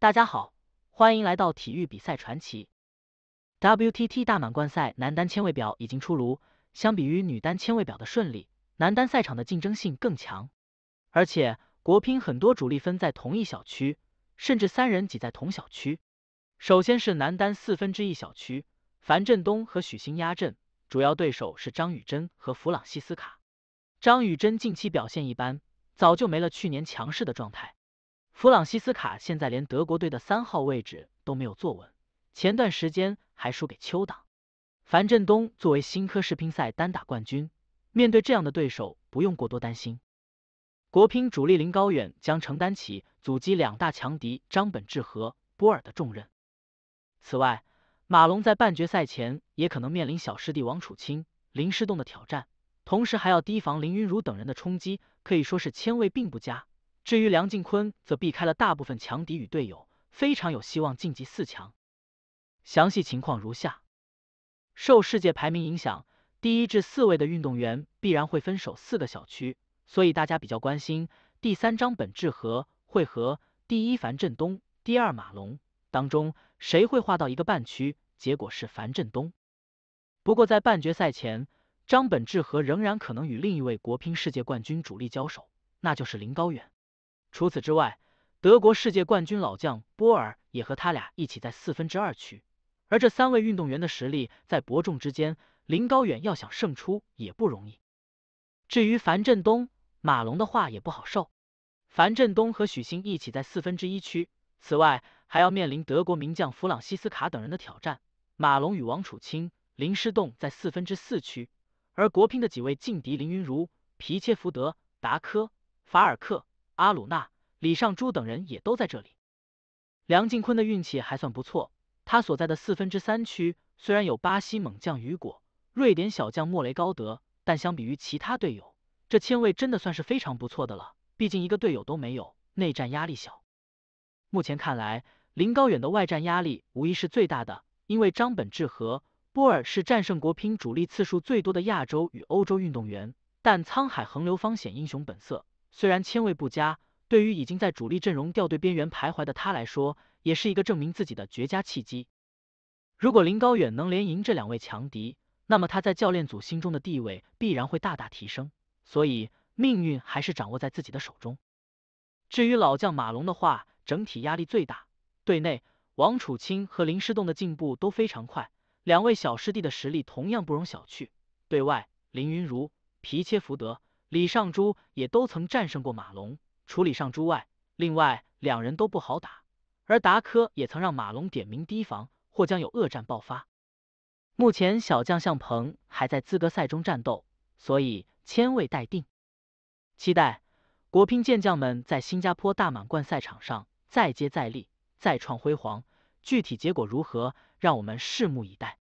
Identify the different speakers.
Speaker 1: 大家好，欢迎来到体育比赛传奇。WTT 大满贯赛男单签位表已经出炉。相比于女单签位表的顺利，男单赛场的竞争性更强。而且国乒很多主力分在同一小区，甚至三人挤在同小区。首先是男单四分之一小区，樊振东和许昕压阵，主要对手是张宇珍和弗朗西斯卡。张宇珍近期表现一般，早就没了去年强势的状态。弗朗西斯卡现在连德国队的三号位置都没有坐稳，前段时间还输给邱党。樊振东作为新科世乒赛单打冠军，面对这样的对手不用过多担心。国乒主力林高远将承担起阻击两大强敌张本智和、波尔的重任。此外，马龙在半决赛前也可能面临小师弟王楚钦、林诗栋的挑战，同时还要提防林昀儒等人的冲击，可以说是千位并不佳。至于梁靖昆，则避开了大部分强敌与队友，非常有希望晋级四强。详细情况如下：受世界排名影响，第一至四位的运动员必然会分手四个小区，所以大家比较关心第三张本智和会和第一樊振东、第二马龙当中谁会划到一个半区。结果是樊振东。不过在半决赛前，张本智和仍然可能与另一位国乒世界冠军主力交手，那就是林高远。除此之外，德国世界冠军老将波尔也和他俩一起在四分之二区，而这三位运动员的实力在伯仲之间，林高远要想胜出也不容易。至于樊振东、马龙的话也不好受，樊振东和许昕一起在四分之一区，此外还要面临德国名将弗朗西斯卡等人的挑战。马龙与王楚钦、林诗栋在四分之四区，而国乒的几位劲敌林云如、皮切福德、达科、法尔克。阿鲁纳、李尚洙等人也都在这里。梁靖昆的运气还算不错，他所在的四分之三区虽然有巴西猛将雨果、瑞典小将莫雷高德，但相比于其他队友，这签位真的算是非常不错的了。毕竟一个队友都没有，内战压力小。目前看来，林高远的外战压力无疑是最大的，因为张本智和、波尔是战胜国乒主力次数最多的亚洲与欧洲运动员。但沧海横流，方显英雄本色。虽然签位不佳，对于已经在主力阵容掉队边缘徘徊的他来说，也是一个证明自己的绝佳契机。如果林高远能连赢这两位强敌，那么他在教练组心中的地位必然会大大提升。所以，命运还是掌握在自己的手中。至于老将马龙的话，整体压力最大。队内，王楚钦和林诗栋的进步都非常快，两位小师弟的实力同样不容小觑。对外，林云如、皮切福德。李尚洙也都曾战胜过马龙，除李尚洙外，另外两人都不好打。而达科也曾让马龙点名提防，或将有恶战爆发。目前小将向鹏还在资格赛中战斗，所以签位待定。期待国乒健将们在新加坡大满贯赛场上再接再厉，再创辉煌。具体结果如何，让我们拭目以待。